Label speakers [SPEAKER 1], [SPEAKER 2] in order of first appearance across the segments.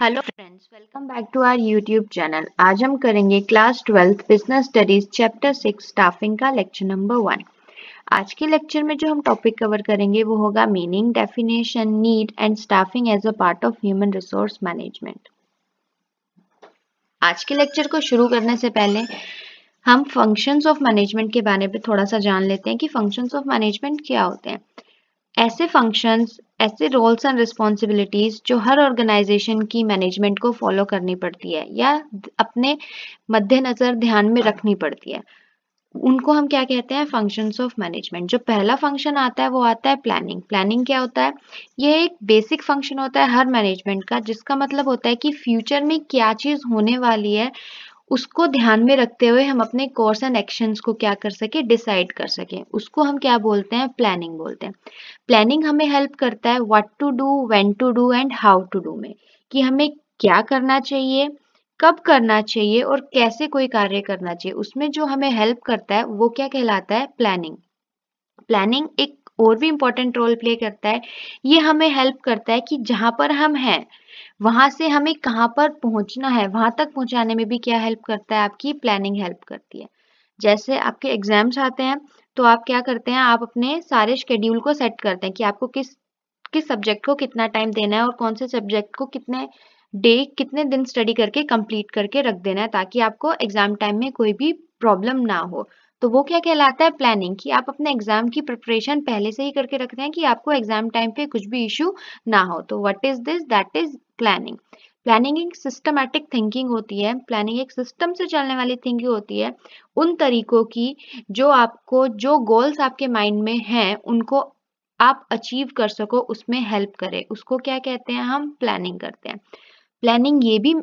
[SPEAKER 1] Hello friends welcome back to our YouTube channel आज हम करेंगे class twelfth business studies chapter six staffing का lecture number one आज के लेक्चर में जो हम टॉपिक कवर करेंगे वो होगा meaning definition need and staffing as a part of human resource management आज के लेक्चर को शुरू करने से पहले हम फंक्शंस ऑफ मैनेजमेंट के बारे में थोड़ा सा जान लेते हैं कि फंक्शंस ऑफ मैनेजमेंट क्या होते हैं ऐसे फंक्शंस ऐसे रोल्स एंड रिस्पॉन्सिबिलिटीज़ जो हर ऑर्गेनाइजेशन की मैनेजमेंट को फॉलो करनी पड़ती है या अपने मद्देनज़र ध्यान में रखनी पड़ती है उनको हम क्या कहते हैं फंक्शंस ऑफ मैनेजमेंट जो पहला फंक्शन आता है वो आता है प्लानिंग प्लानिंग क्या होता है ये एक बेसिक फंक्शन होता है हर मैनेजमेंट का जिसका मतलब होता है कि फ्यूचर में क्या चीज़ होने वाली है उसको ध्यान में रखते हुए हम अपने कोर्स एंड एक्शंस को क्या कर सके डिसाइड कर सके उसको हम क्या बोलते हैं प्लानिंग बोलते हैं प्लानिंग हमें हेल्प करता है what to do when to do and how to do में कि हमें क्या करना चाहिए कब करना चाहिए और कैसे कोई कार्य करना चाहिए उसमें जो हमें हेल्प करता है वो क्या कहलाता है प्लानिंग प्लानिंग एक और भी इम्पोर्टेंट रोल प्ले करता है ये हमें हेल्प करता है कि जहाँ पर हम हैं वहाँ से हमें कहाँ पर पहुँचना है वहाँ तक पहुँचाने में भी क्या हेल्प करता है आपकी प्लानिंग हेल्प करती है जैसे आपके एग्जाम्स आते हैं तो आप क्या करते हैं आप अपने सारे शेड्यूल को सेट करते हैं कि आपको किस किस सब्जेक्ट को कितना टाइम देना है और कौन से सब्जेक्ट को कितने डे कितने दिन स्टडी करके कंप्लीट करके रख देना है ताकि आपको एग्जाम टाइम में कोई भी प्रॉब्लम ना हो तो वो क्या कहलाता है प्लानिंग कि आप अपने एग्जाम की प्रिपरेशन पहले से ही करके रखते हैं कि आपको एग्जाम टाइम पे कुछ भी इश्यू ना हो तो what is this that is planning planning एक सिस्टमैटिक थिंकिंग होती है प्लानिंग एक सिस्टम से चलने वाली थिंकिंग होती है उन तरीकों की जो आपको जो गोल्स आपके माइंड में हैं उनको आप अचीव कर सको उसमें हेल्प करे उसको क्या कहते हैं हम प्लानिंग करते हैं प्लानिंग ये भी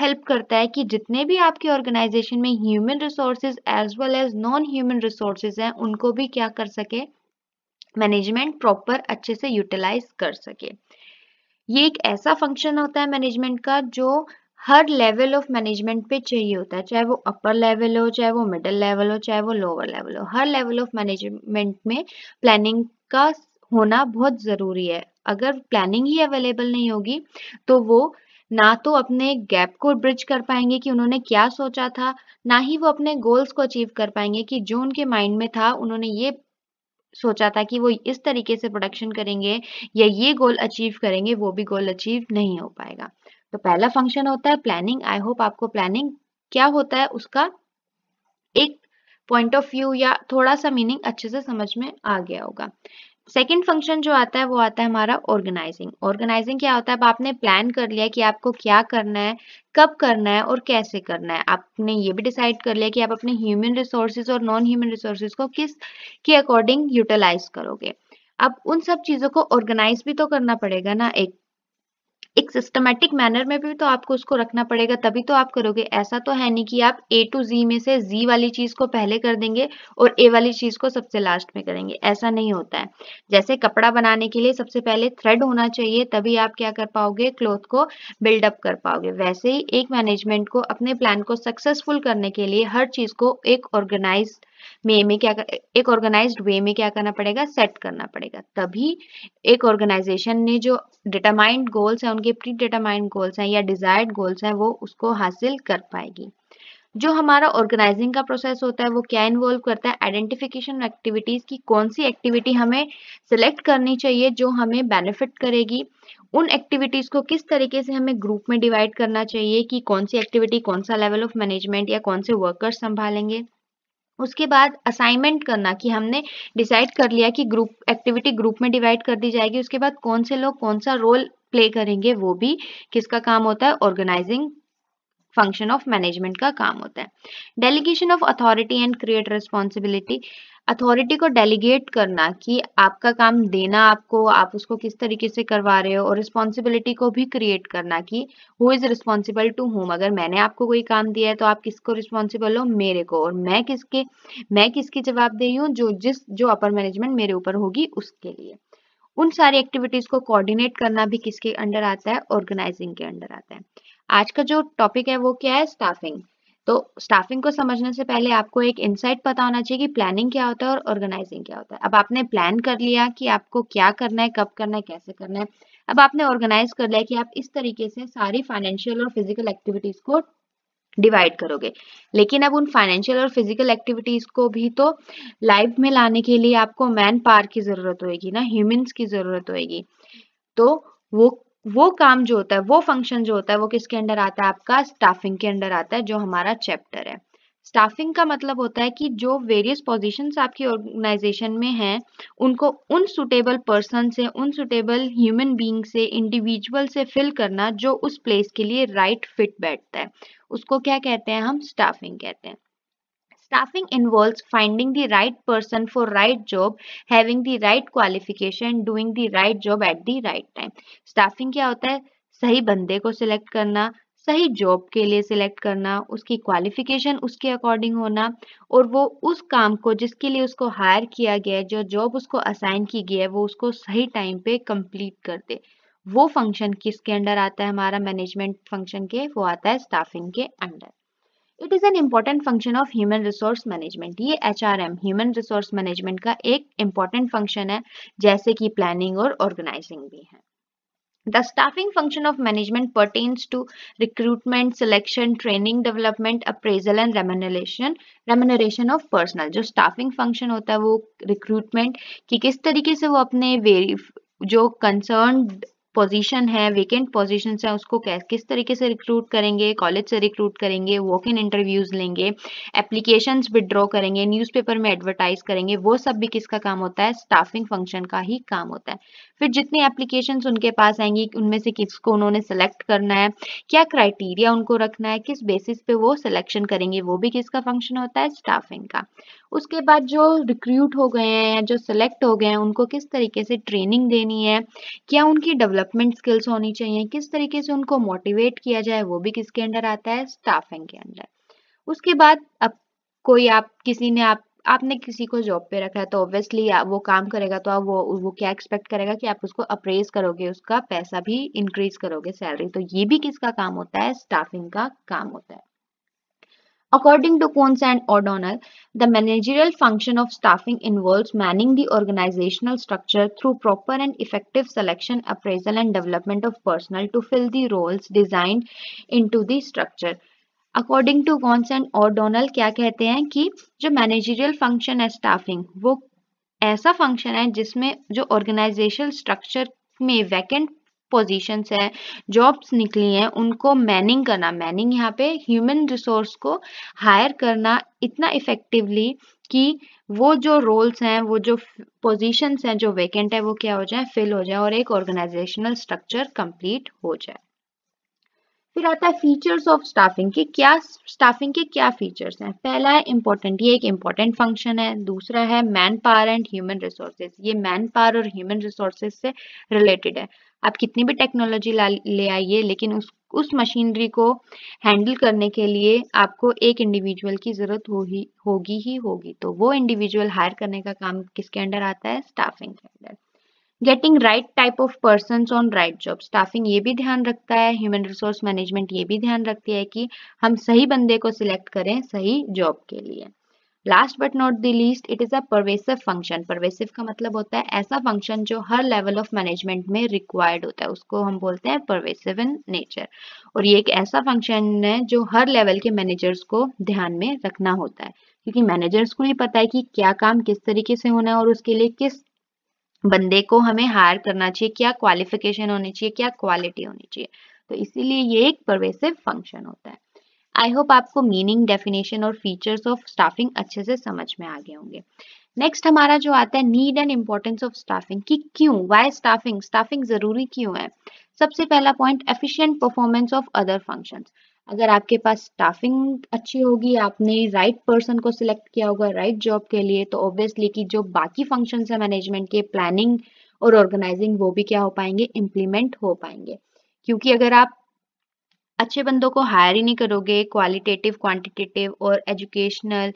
[SPEAKER 1] हेल्प करता है कि जितने भी आपके ऑर्गेनाइजेशन में human resources as well as non human resources हैं उनको भी क्या कर सके मैनेजमेंट प्रॉपर अच्छे से यूटिलाइज कर सके ये एक ऐसा फंक्शन होता है मैनेजमेंट का जो हर लेवल ऑफ मैनेजमेंट पे चाहिए होता है चाहे वो अपर लेवल हो चाहे वो मिडिल लेवल हो चाहे वो लोअर लेवल हो हर लेवल ऑफ मैनेजमेंट में प्लानिंग का होना बहुत ज़रूरी है अगर प्लानिंग ही अवेलेबल नहीं होगी तो वो ना तो अपने गैप को ब्रिज कर पाएंगे कि उन्होंने क्या सोचा था ना ही वो अपने गोल्स को अचीव कर पाएंगे कि जो उनके माइंड में था उन्होंने ये सोचा था कि वो इस तरीके से प्रोडक्शन करेंगे या ये गोल अचीव करेंगे वो भी गोल अचीव नहीं हो पाएगा तो पहला फंक्शन होता है प्लानिंग आई होप आपको प्लानिंग क्या होता है उसका एक पॉइंट ऑफ व्यू या थोड़ा सा मीनिंग अच्छे से समझ में आ गया होगा सेकेंड फंक्शन जो आता है वो आता है हमारा ऑर्गेनाइजिंग ऑर्गेनाइजिंग क्या होता है अब आपने प्लान कर लिया कि आपको क्या करना है कब करना है और कैसे करना है आपने ये भी डिसाइड कर लिया कि आप अपने ह्यूमन रिसोर्सेज और नॉन ह्यूमन रिसोर्सेज को किस के अकॉर्डिंग यूटिलाइज करोगे अब उन सब चीज़ों को ऑर्गेनाइज भी तो करना पड़ेगा ना एक एक सिस्टमेटिक मैनर में भी तो आपको उसको रखना पड़ेगा तभी तो आप करोगे ऐसा तो है नहीं कि आप ए टू जी में से जी वाली चीज को पहले कर देंगे और ए वाली चीज को सबसे लास्ट में करेंगे ऐसा नहीं होता है जैसे कपड़ा बनाने के लिए सबसे पहले थ्रेड होना चाहिए तभी आप क्या कर पाओगे क्लोथ को बिल्डअप कर पाओगे वैसे ही एक मैनेजमेंट को अपने प्लान को सक्सेसफुल करने के लिए हर चीज को एक ऑर्गेनाइज मे में क्या कर, एक ऑर्गेनाइज्ड वे में क्या करना पड़ेगा सेट करना पड़ेगा तभी एक ऑर्गेनाइजेशन ने जो डिटामाइंड गोल्स हैं उनके प्री डिटामाइंड गोल्स हैं या डिजायर्ड गोल्स हैं वो उसको हासिल कर पाएगी जो हमारा ऑर्गेनाइजिंग का प्रोसेस होता है वो क्या इन्वॉल्व करता है आइडेंटिफिकेशन एक्टिविटीज़ की कौन सी एक्टिविटी हमें सिलेक्ट करनी चाहिए जो हमें बेनिफिट करेगी उन एक्टिविटीज़ को किस तरीके से हमें ग्रुप में डिवाइड करना चाहिए कि कौन सी एक्टिविटी कौन सा लेवल ऑफ मैनेजमेंट या कौन से वर्कर्स संभालेंगे उसके बाद असाइनमेंट करना कि हमने डिसाइड कर लिया कि ग्रुप एक्टिविटी ग्रुप में डिवाइड कर दी जाएगी उसके बाद कौन से लोग कौन सा रोल प्ले करेंगे वो भी किसका काम होता है ऑर्गेनाइजिंग फंक्शन ऑफ मैनेजमेंट का काम होता है delegation of authority and create responsibility authority को डेलीगेट करना कि आपका काम देना आपको आप उसको किस तरीके से करवा रहे हो और रिस्पॉन्सिबिलिटी को भी क्रिएट करना कि who is responsible to whom अगर मैंने आपको कोई काम दिया है तो आप किसको रिस्पॉन्सिबल हो मेरे को और मैं किसके मैं किसकी जवाबदेही हूँ जो जिस जो अपर मैनेजमेंट मेरे ऊपर होगी उसके लिए उन सारी एक्टिविटीज़ को कोऑर्डिनेट करना भी किसके अंडर आता है ऑर्गेनाइजिंग के अंडर आता है आज का जो टॉपिक है वो क्या है स्टाफिंग तो स्टाफिंग को समझने से पहले आपको एक इनसाइट पता होना चाहिए कि प्लानिंग क्या होता है और ऑर्गेनाइजिंग क्या होता है अब आपने प्लान कर लिया कि आपको क्या करना है कब करना है कैसे करना है अब आपने ऑर्गेनाइज कर लिया कि आप इस तरीके से सारी फाइनेंशियल और फिजिकल एक्टिविटीज को डिवाइड करोगे लेकिन अब उन फाइनेंशियल और फिजिकल एक्टिविटीज को भी तो लाइफ में लाने के लिए आपको मैन पावर की जरूरत होगी ना ह्यूमन्स की जरूरत होगी तो वो वो काम जो होता है वो फंक्शन जो होता है वो किसके अंडर आता है आपका स्टाफिंग के अंडर आता है जो हमारा चैप्टर है स्टाफिंग का मतलब होता है कि जो वेरियस पोजीशंस आपकी ऑर्गेनाइजेशन में हैं उनको उन सुटेबल पर्सन से उन सुटेबल ह्यूमन बीइंग से इंडिविजुअल से फिल करना जो उस प्लेस के लिए राइट फिट बैठता है उसको क्या कहते हैं हम स्टाफिंग कहते हैं Staffing involves finding the right person for right job, having the right qualification, doing the right job at the right time. Staffing क्या होता है सही बंदे को सिलेक्ट करना सही जॉब के लिए सिलेक्ट करना उसकी क्वालिफिकेशन उसके अकॉर्डिंग होना और वो उस काम को जिसके लिए उसको हायर किया गया है जो जॉब उसको असाइन की गई है वो उसको सही टाइम पे कंप्लीट कर दे वो फंक्शन किसके अंडर आता है हमारा मैनेजमेंट फंक्शन के वो आता है स्टाफिंग के under it is an important function of human resource management ये एच ह्यूमन रिसोर्स मैनेजमेंट का एक इम्पॉर्टेंट फंक्शन है जैसे कि प्लानिंग और ऑर्गेनाइजिंग भी है The staffing function of management pertains to recruitment, selection, training, development, appraisal and remuneration remuneration of personnel. जो staffing function होता है वो recruitment कि किस तरीके से वो अपने जो concerned पोजीशन है वेकेंट पोजीशन है उसको किस तरीके से रिक्रूट करेंगे कॉलेज से रिक्रूट करेंगे वॉक इन इंटरव्यूज लेंगे एप्लीकेशन विदड्रॉ करेंगे न्यूज़पेपर में एडवर्टाइज करेंगे वो सब भी किसका काम होता है स्टाफिंग फंक्शन का ही काम होता है फिर जितने एप्लीकेशन उनके पास आएंगी उनमें से किसको उन्होंने सेलेक्ट करना है क्या क्राइटेरिया उनको रखना है किस बेसिस पे वो सिलेक्शन करेंगे वो भी किसका फंक्शन होता है स्टाफिंग का उसके बाद जो रिक्रूट हो गए हैं या जो सिलेक्ट हो गए हैं उनको किस तरीके से ट्रेनिंग देनी है क्या उनकी डेवलपमेंट स्किल्स होनी चाहिए किस तरीके से उनको मोटिवेट किया जाए वो भी किसके अंडर आता है स्टाफिंग के अंडर उसके बाद अब कोई आप किसी ने आप आपने किसी को जॉब पे रखा है तो ऑब्वियसली वो काम करेगा तो आप वो वो क्या एक्सपेक्ट करेगा कि आप उसको अप्रेज करोगे उसका पैसा भी इंक्रीज करोगे सैलरी तो ये भी किसका काम होता है स्टाफिंग का काम होता है According to Coons and O'Donnell, the managerial function of staffing involves manning the organizational structure through proper and effective selection, appraisal, and development of personnel to fill the roles designed into the structure. according to Koontz and o'donnell क्या कहते हैं कि जो managerial function है staffing वो ऐसा function है जिसमें जो organizational structure में vacant पोजीशंस हैं जॉब्स निकली हैं उनको मैनिंग करना मैनिंग यहाँ पे ह्यूमन रिसोर्स को हायर करना इतना इफेक्टिवली कि वो जो रोल्स हैं वो जो पोजीशंस हैं जो वैकेंट है वो क्या हो जाए फिल हो जाए और एक ऑर्गेनाइजेशनल स्ट्रक्चर कंप्लीट हो जाए फिर आता है फीचर्स ऑफ स्टाफिंग के क्या स्टाफिंग के क्या फीचर्स हैं पहला है इम्पोर्टेंट ये एक इम्पोर्टेंट फंक्शन है दूसरा है manpower and human resources ये मैन पावर और ह्यूमन रिसोर्सेज से रिलेटेड है आप कितनी भी टेक्नोलॉजी ले आइए लेकिन उस उस मशीनरी को हैंडल करने के लिए आपको एक इंडिविजुअल की ज़रूरत हो ही होगी ही होगी तो वो इंडिविजुअल हायर करने का काम किसके अंडर आता है स्टाफिंग के under getting right type of person on right job staffing ये भी ध्यान रखता है ह्यूमन रिसोर्स मैनेजमेंट ये भी ध्यान रखती है कि हम सही बंदे को सिलेक्ट करें सही जॉब के लिए last but not the least it is a pervasive function pervasive का मतलब होता है ऐसा फंक्शन जो हर लेवल ऑफ मैनेजमेंट में रिक्वायर्ड होता है उसको हम बोलते हैं परवेसिव इन नेचर और ये एक ऐसा फंक्शन है जो हर लेवल के मैनेजर्स को ध्यान में रखना होता है क्योंकि मैनेजर्स को ही पता है कि क्या काम किस तरीके से होना है और उसके लिए किस बंदे को हमें हायर करना चाहिए क्या क्वालिफिकेशन होनी चाहिए क्या क्वालिटी होनी चाहिए तो इसीलिए ये एक परवेसिव फंक्शन होता है आई होप आपको मीनिंग डेफिनेशन और फीचर्स ऑफ स्टाफिंग अच्छे से समझ में आ गए होंगे नेक्स्ट हमारा जो आता है need and importance of staffing कि क्यों वाई स्टाफिंग स्टाफिंग जरूरी क्यों है सबसे पहला point efficient performance of other functions अगर आपके पास स्टाफिंग अच्छी होगी आपने राइट पर्सन को सिलेक्ट किया होगा राइट जॉब के लिए तो ऑब्वियसली कि जो बाकी फंक्शन है मैनेजमेंट के प्लानिंग और ऑर्गेनाइजिंग वो भी क्या हो पाएंगे इम्प्लीमेंट हो पाएंगे क्योंकि अगर आप अच्छे बंदों को हायर ही नहीं करोगे क्वालिटेटिव क्वांटिटेटिव और एजुकेशनल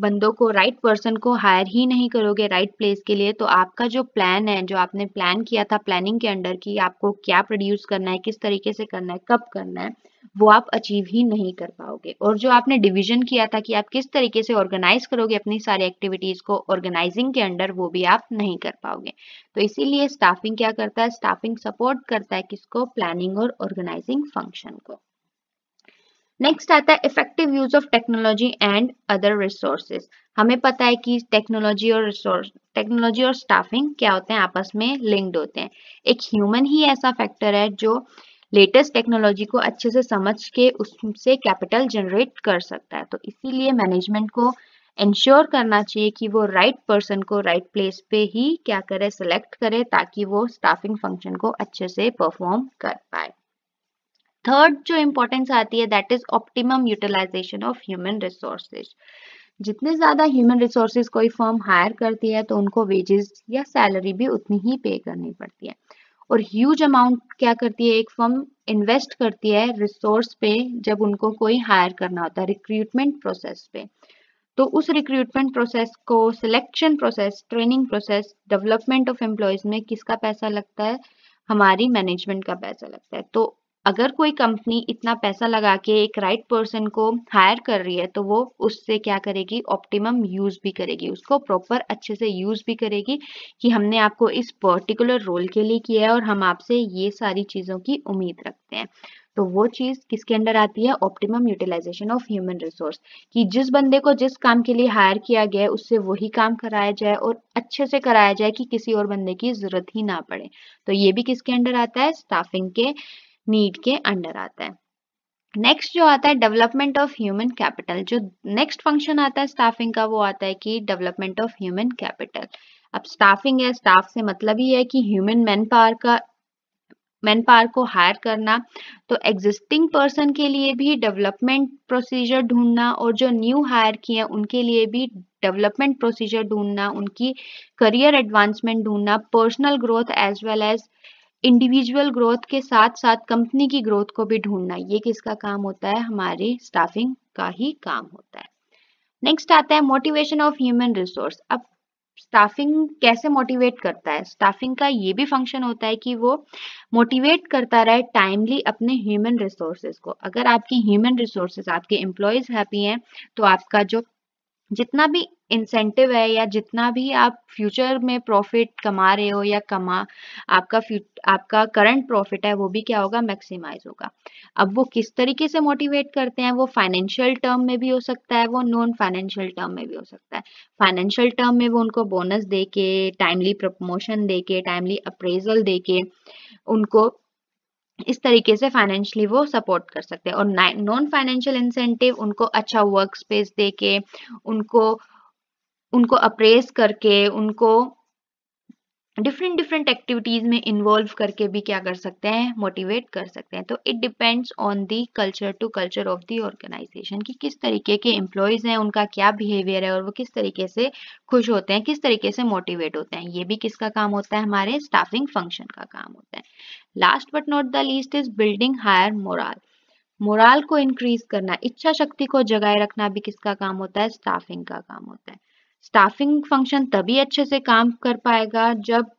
[SPEAKER 1] बंदों को राइट right पर्सन को हायर ही नहीं करोगे राइट right प्लेस के लिए तो आपका जो प्लान है जो आपने प्लान किया था प्लानिंग के अंडर की आपको क्या प्रोड्यूस करना है किस तरीके से करना है कब करना है वो आप अचीव ही नहीं कर पाओगे और जो आपने डिवीजन किया था कि आप किस तरीके से ऑर्गेनाइज करोगे अपनी सारी एक्टिविटीज को ऑर्गेनाइजिंग के अंडर वो भी आप नहीं कर पाओगे तो इसीलिए स्टाफिंग क्या करता है स्टाफिंग सपोर्ट करता है किसको प्लानिंग और ऑर्गेनाइजिंग फंक्शन को नेक्स्ट आता है effective use of technology and other resources हमें पता है कि टेक्नोलॉजी और रिसोर्स टेक्नोलॉजी और स्टाफिंग क्या होते हैं आपस में लिंक्ड होते हैं एक ह्यूमन ही ऐसा फैक्टर है जो लेटेस्ट टेक्नोलॉजी को अच्छे से समझ के उससे कैपिटल जनरेट कर सकता है तो इसीलिए मैनेजमेंट को इंश्योर करना चाहिए कि वो राइट right पर्सन को राइट right प्लेस पे ही क्या करे सेलेक्ट करे ताकि वो स्टाफिंग फंक्शन को अच्छे से परफॉर्म कर पाए थर्ड जो इम्पोर्टेंस आती है that is optimum utilisation of human resources जितने ज़्यादा ह्यूमन रिसोर्सेज कोई फर्म हायर करती है तो उनको वेजेस या सैलरी भी उतनी ही पे करनी पड़ती है और ह्यूज अमाउंट क्या करती है एक फर्म इन्वेस्ट करती है रिसोर्स पे जब उनको कोई हायर करना होता है रिक्रूटमेंट प्रोसेस पे तो उस रिक्रूटमेंट प्रोसेस को selection process training process development of employees में किसका पैसा लगता है हमारी मैनेजमेंट का पैसा लगता है तो अगर कोई कंपनी इतना पैसा लगा के एक राइट पर्सन को हायर कर रही है तो वो उससे क्या करेगी ऑप्टिमम यूज भी करेगी उसको प्रॉपर अच्छे से यूज भी करेगी कि हमने आपको इस पर्टिकुलर रोल के लिए किया है और हम आपसे ये सारी चीज़ों की उम्मीद रखते हैं तो वो चीज़ किसके अंडर आती है optimum utilisation of human resource कि जिस बंदे को जिस काम के लिए हायर किया गया है उससे वही काम कराया जाए और अच्छे से कराया जाए कि किसी और बंदे की जरूरत ही ना पड़े तो ये भी किसके अंडर आता है स्टाफिंग के नीड के अंडर आता है नेक्स्ट जो आता है डेवलपमेंट ऑफ ह्यूमन कैपिटल जो नेक्स्ट फंक्शन आता है स्टाफिंग का वो आता है कि डेवलपमेंट ऑफ ह्यूमन कैपिटल अब स्टाफिंग है स्टाफ से मतलब ही है कि ह्यूमन मैन पावर का मैन पावर को हायर करना तो एग्जिस्टिंग पर्सन के लिए भी डेवलपमेंट प्रोसीजर ढूंढना और जो न्यू हायर किए उनके लिए भी डेवलपमेंट प्रोसीजर ढूंढना उनकी करियर एडवांसमेंट ढूंढना personal growth as well as individual growth के साथ साथ कंपनी की ग्रोथ को भी ढूंढना ये किसका काम होता है हमारे स्टाफिंग का ही काम होता है नेक्स्ट आता है मोटिवेशन ऑफ ह्यूमन रिसोर्स अब स्टाफिंग कैसे मोटिवेट करता है स्टाफिंग का ये भी फंक्शन होता है कि वो मोटिवेट करता रहे टाइमली अपने ह्यूमन रिसोर्सेज को अगर आपकी ह्यूमन रिसोर्सेज आपके एम्प्लॉयज हैप्पी हैं तो आपका जो जितना भी इंसेंटिव है या जितना भी आप फ्यूचर में प्रॉफिट कमा रहे हो या कमा आपका आपका करंट प्रॉफिट है वो भी क्या होगा मैक्सिमाइज होगा अब वो किस तरीके से मोटिवेट करते हैं वो फाइनेंशियल टर्म में भी हो सकता है वो नॉन फाइनेंशियल टर्म में भी हो सकता है फाइनेंशियल टर्म में वो उनको बोनस दे के टाइमली प्रमोशन दे के टाइमली अप्रेजल दे के उनको इस तरीके से फाइनेंशियली वो सपोर्ट कर सकते हैं और नॉन फाइनेंशियल इंसेंटिव उनको अच्छा वर्क स्पेस दे के उनको उनको अप्रेस करके उनको डिफरेंट डिफरेंट एक्टिविटीज में इन्वॉल्व करके भी क्या कर सकते हैं मोटिवेट कर सकते हैं तो it depends on the culture to culture of the organisation कि किस तरीके के एम्प्लॉयज हैं उनका क्या बिहेवियर है और वो किस तरीके से खुश होते हैं किस तरीके से मोटिवेट होते हैं ये भी किसका काम होता है हमारे स्टाफिंग फंक्शन का काम होता है last but not the least is building higher morale morale को इंक्रीज करना इच्छा शक्ति को जगाए रखना भी किसका काम होता है स्टाफिंग का काम होता है स्टाफिंग फंक्शन तभी अच्छे से काम कर पाएगा जब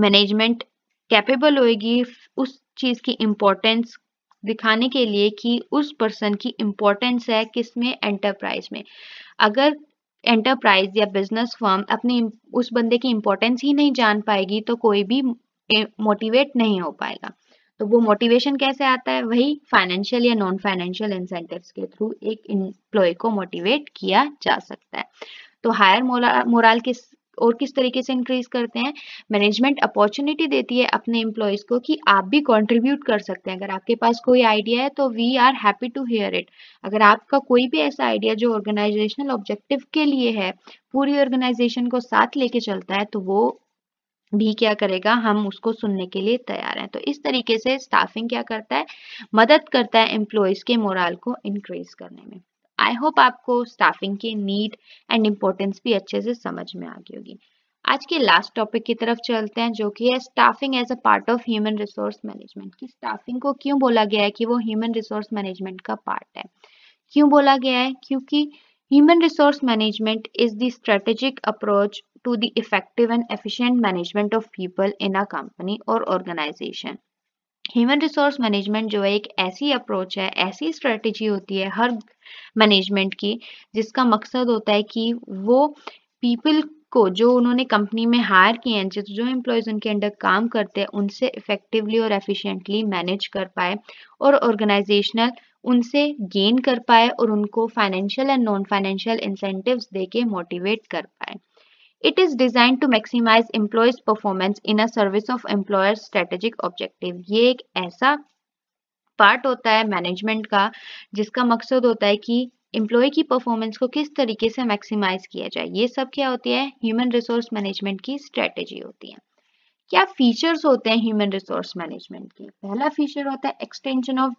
[SPEAKER 1] मैनेजमेंट कैपेबल होएगी उस चीज़ की इम्पोर्टेंस दिखाने के लिए कि उस पर्सन की इम्पोर्टेंस है किस में एंटरप्राइज में अगर एंटरप्राइज या बिजनेस फर्म अपनी उस बंदे की इम्पोर्टेंस ही नहीं जान पाएगी तो कोई भी मोटिवेट नहीं हो पाएगा तो वो मोटिवेशन कैसे आता है वही फाइनेंशियल या नॉन फाइनेंशियल इंसेंटिव के थ्रू एक एम्प्लॉय को मोटिवेट किया जा सकता है तो हायर मोराल किस और किस तरीके से इंक्रीज करते हैं मैनेजमेंट अपॉर्चुनिटी देती है अपने एम्प्लॉयज को कि आप भी कंट्रीब्यूट कर सकते हैं अगर आपके पास कोई आइडिया है तो we are happy to hear it अगर आपका कोई भी ऐसा आइडिया जो ऑर्गेनाइजेशनल ऑब्जेक्टिव के लिए है पूरी ऑर्गेनाइजेशन को साथ लेके चलता है तो वो भी क्या करेगा हम उसको सुनने के लिए तैयार हैं तो इस तरीके से स्टाफिंग क्या करता है मदद करता है एम्प्लॉयज के मोराल को इंक्रीज करने में आई होप आपको स्टाफिंग के नीड एंड इम्पोर्टेंस भी अच्छे से समझ में आ गई होगी आज के लास्ट टॉपिक की तरफ चलते हैं जो कि है staffing as a part of human resource management की स्टाफिंग को क्यों बोला गया है कि वो ह्यूमन रिसोर्स मैनेजमेंट का पार्ट है क्यों बोला गया है क्योंकि human resource management is the strategic approach to the effective and efficient management of people in a company और ऑर्गेनाइजेशन ह्यूमन रिसोर्स मैनेजमेंट जो है एक ऐसी अप्रोच है ऐसी स्ट्रेटेजी होती है हर मैनेजमेंट की जिसका मकसद होता है कि वो पीपल को जो उन्होंने कंपनी में हायर किए हैं तो जो एम्प्लॉयज़ उनके अंडर काम करते हैं उनसे इफेक्टिवली और एफिशिएंटली मैनेज कर पाए और ऑर्गेनाइजेशनल उनसे गेन कर पाए और उनको financial and non financial incentives देके मोटिवेट कर पाए it is design to maximize employees performance in a service of employer strategic objective ये एक ऐसा पार्ट होता है मैनेजमेंट का जिसका मकसद होता है कि एम्प्लॉय की परफॉर्मेंस को किस तरीके से मैक्सिमाइज किया जाए ये सब क्या होती है ह्यूमन रिसोर्स मैनेजमेंट की स्ट्रेटेजी होती है क्या फीचर्स होते हैं ह्यूमन रिसोर्स मैनेजमेंट के पहला फीचर होता है एक्सटेंशन ऑफ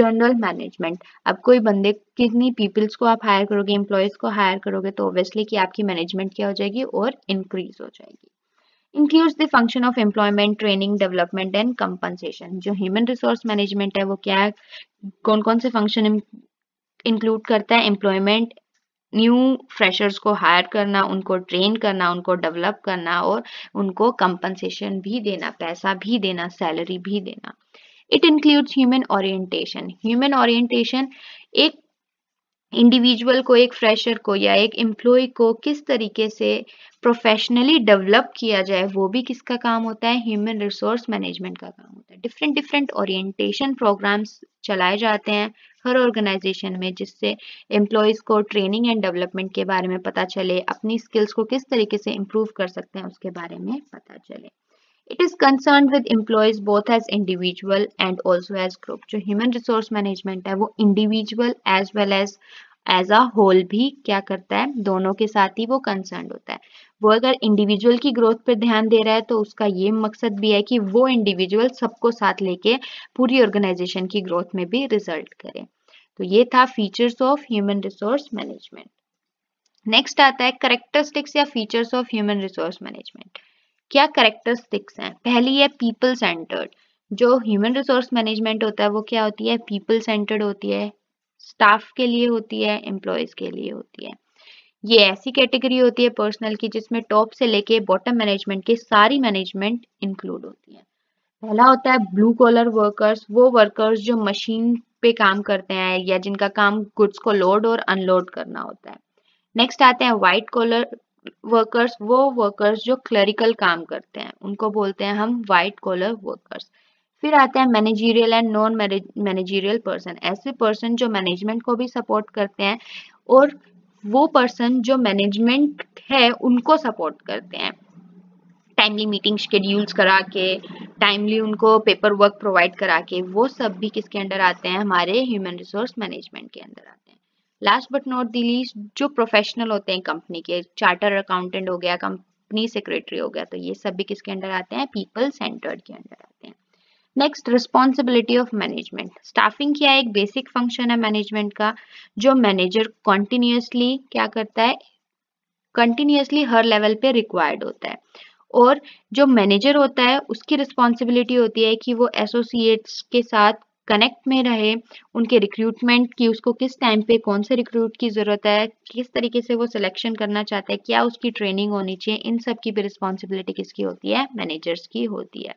[SPEAKER 1] जनरल मैनेजमेंट अब कोई बंदे कितनी पीपल्स को आप हायर करोगे एम्प्लॉयज को हायर करोगे तो ऑब्वियसली कि आपकी मैनेजमेंट क्या हो जाएगी और इंक्रीज हो जाएगी includes the function of employment training development and compensation जो ह्यूमन रिसोर्स मैनेजमेंट है वो क्या है कौन कौन से फंक्शन इंक्लूड करता है एम्प्लॉयमेंट न्यू फ्रेशर्स को हायर करना उनको ट्रेन करना उनको डेवलप करना और उनको कंपनसेशन भी देना पैसा भी देना सैलरी भी देना it includes human orientation human orientation एक इंडिविजुअल को एक फ्रेशर को या एक एम्प्लॉय को किस तरीके से प्रोफेशनली डेवलप किया जाए वो भी किसका काम होता है ह्यूमन रिसोर्स मैनेजमेंट का काम होता है डिफरेंट डिफरेंट ओरिएंटेशन प्रोग्राम्स चलाए जाते हैं हर ऑर्गेनाइजेशन में जिससे एम्प्लॉयज़ को ट्रेनिंग एंड डेवलपमेंट के बारे में पता चले अपनी स्किल्स को किस तरीके से इम्प्रूव कर सकते हैं उसके बारे में पता चले It is concerned with employees both as individual and also as group. जो human resource management है वो individual as well as as a whole भी क्या करता है दोनों के साथ ही वो कंसर्न होता है वो अगर इंडिविजुअल की ग्रोथ पर ध्यान दे रहा है तो उसका ये मकसद भी है कि वो इंडिविजुअल सबको साथ लेके पूरी ऑर्गेनाइजेशन की ग्रोथ में भी रिजल्ट करे तो ये था features of human resource management next आता है करेक्टरिस्टिक्स या features of human resource management क्या करेक्टरिस्टिक्स हैं पहली है पीपल सेंटर्ड जो ह्यूमन रिसोर्स मैनेजमेंट होता है वो क्या होती है पीपल सेंटर्ड होती है स्टाफ के लिए होती है एम्प्लॉयज़ के लिए होती है ये ऐसी कैटेगरी होती है पर्सनल की जिसमें टॉप से लेके बॉटम मैनेजमेंट के सारी मैनेजमेंट इंक्लूड होती है पहला होता है ब्लू कॉलर वर्कर्स वो वर्कर्स जो मशीन पे काम करते हैं या जिनका काम गुड्स को लोड और अनलोड करना होता है नेक्स्ट आते हैं व्हाइट कॉलर वर्कर्स वो वर्कर्स जो क्लरिकल काम करते हैं उनको बोलते हैं हम वाइट कॉलर वर्कर्स फिर आते हैं managerial and non managerial person ऐसे पर्सन जो मैनेजमेंट को भी सपोर्ट करते हैं और वो पर्सन जो मैनेजमेंट है उनको सपोर्ट करते हैं टाइमली मीटिंग शेड्यूल्स करा के टाइमली उनको पेपर वर्क प्रोवाइड करा के वो सब भी किसके अंडर आते हैं हमारे ह्यूमन रिसोर्स मैनेजमेंट के अंदर आते हैं last but not the least जो प्रोफेशनल होते हैं कंपनी के चार्टर अकाउंटेंट हो गया कंपनी सेक्रेटरी हो गया तो ये सब भी किसके अंडर आते हैं पीपल सेंटर्ड के अंडर आते हैं next responsibility of management staffing क्या एक बेसिक फंक्शन है मैनेजमेंट का जो मैनेजर कॉन्टिन्यूसली क्या करता है कंटिन्यूसली हर लेवल पे रिक्वायर्ड होता है और जो मैनेजर होता है उसकी रिस्पॉन्सिबिलिटी होती है कि वो एसोसिएट्स के साथ कनेक्ट में रहे उनके रिक्रूटमेंट की उसको किस टाइम पे कौन से रिक्रूट की ज़रूरत है किस तरीके से वो सिलेक्शन करना चाहते हैं क्या उसकी ट्रेनिंग होनी चाहिए इन सब की भी रिस्पॉन्सिबिलिटी किसकी होती है मैनेजर्स की होती है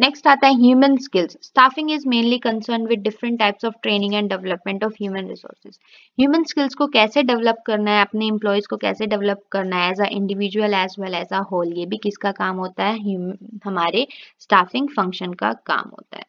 [SPEAKER 1] नेक्स्ट आता है human skills staffing is mainly concern with different types of training and development of human resources human skills को कैसे डेवलप करना है अपने एम्प्लॉयज को कैसे डेवलप करना है as a individual as well as a whole ये भी किसका काम होता है हमारे स्टाफिंग फंक्शन का काम होता है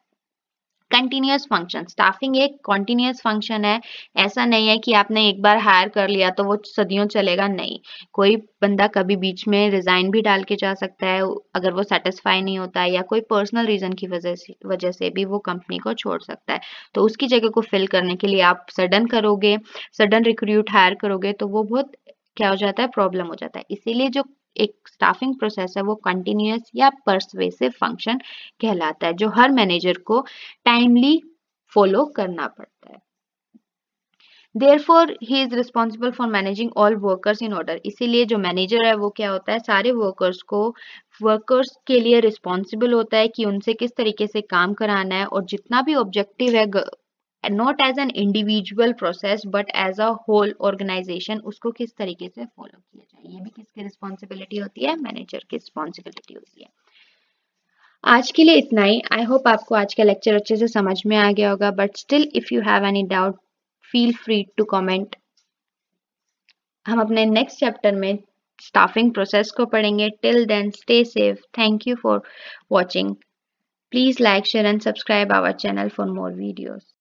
[SPEAKER 1] कंटिन्यूस फंक्शन स्टाफिंग एक कॉन्टिन्यूस फंक्शन है ऐसा नहीं है कि आपने एक बार हायर कर लिया तो वो सदियों चलेगा नहीं कोई बंदा कभी बीच में रिजाइन भी डाल के जा सकता है अगर वो सेटिस्फाई नहीं होता है या कोई पर्सनल रीजन की वजह से वजह से भी वो कंपनी को छोड़ सकता है तो उसकी जगह को फिल करने के लिए आप सडन करोगे सडन रिक्रूट हायर करोगे तो वो बहुत क्या हो जाता है प्रॉब्लम हो जाता है इसीलिए जो एक स्टाफिंग प्रोसेस है वो कंटिन्यूस या परसवेसिव फंक्शन कहलाता है जो हर मैनेजर को टाइमली फॉलो करना पड़ता है therefore he is responsible for managing all workers in order इसीलिए जो मैनेजर है वो क्या होता है सारे वर्कर्स को वर्कर्स के लिए रिस्पॉन्सिबल होता है कि उनसे किस तरीके से काम कराना है और जितना भी ऑब्जेक्टिव है not as an individual process but as a whole organization उसको किस तरीके से फॉलो किया जाए ये भी किसकी रिस्पॉन्सिबिलिटी होती है मैनेजर की रिस्पॉन्सिबिलिटी होती है आज के लिए इतना ही आई होप आपको आज का लेक्चर अच्छे से समझ में आ गया होगा but still if you have any doubt feel free to comment हम अपने नेक्स्ट चैप्टर में स्टाफिंग प्रोसेस को पढ़ेंगे till then stay safe thank you for watching please like share and subscribe our channel for more videos.